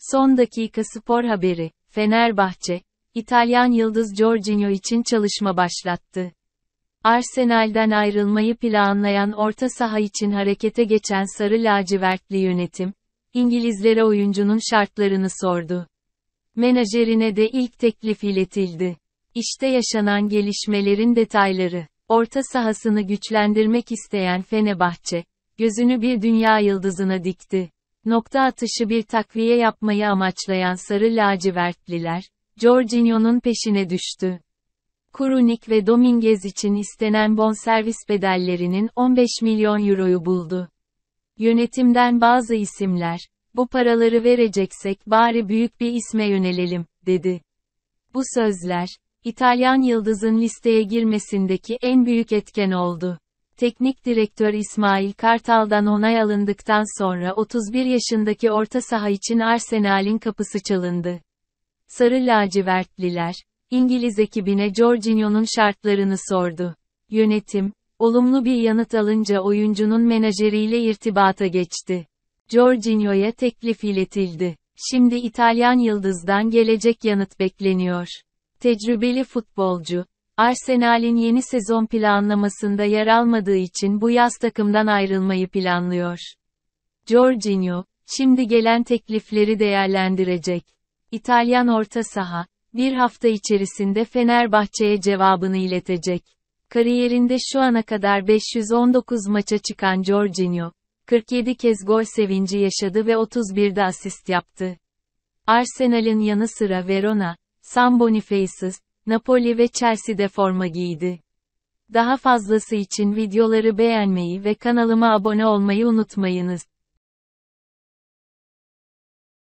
Son dakika spor haberi. Fenerbahçe, İtalyan yıldız Jorginho için çalışma başlattı. Arsenal'den ayrılmayı planlayan orta saha için harekete geçen sarı lacivertli yönetim, İngilizlere oyuncunun şartlarını sordu. Menajerine de ilk teklif iletildi. İşte yaşanan gelişmelerin detayları. Orta sahasını güçlendirmek isteyen Fenerbahçe, gözünü bir dünya yıldızına dikti. Nokta atışı bir takviye yapmayı amaçlayan sarı lacivertliler, Jorginho'nun peşine düştü. Kurunik ve Dominguez için istenen bonservis bedellerinin 15 milyon euroyu buldu. Yönetimden bazı isimler, bu paraları vereceksek bari büyük bir isme yönelelim, dedi. Bu sözler, İtalyan yıldızın listeye girmesindeki en büyük etken oldu. Teknik direktör İsmail Kartal'dan onay alındıktan sonra 31 yaşındaki orta saha için Arsenal'in kapısı çalındı. Sarı lacivertliler, İngiliz ekibine Jorginho'nun şartlarını sordu. Yönetim, olumlu bir yanıt alınca oyuncunun menajeriyle irtibata geçti. Jorginho'ya teklif iletildi. Şimdi İtalyan yıldızdan gelecek yanıt bekleniyor. Tecrübeli futbolcu, Arsenal'in yeni sezon planlamasında yer almadığı için bu yaz takımdan ayrılmayı planlıyor. Jorginho, şimdi gelen teklifleri değerlendirecek. İtalyan orta saha, bir hafta içerisinde Fenerbahçe'ye cevabını iletecek. Kariyerinde şu ana kadar 519 maça çıkan Jorginho, 47 kez gol sevinci yaşadı ve 31 31'de asist yaptı. Arsenal'in yanı sıra Verona, San Boniface's, Napoli ve Chelsea'de forma giydi. Daha fazlası için videoları beğenmeyi ve kanalıma abone olmayı unutmayınız.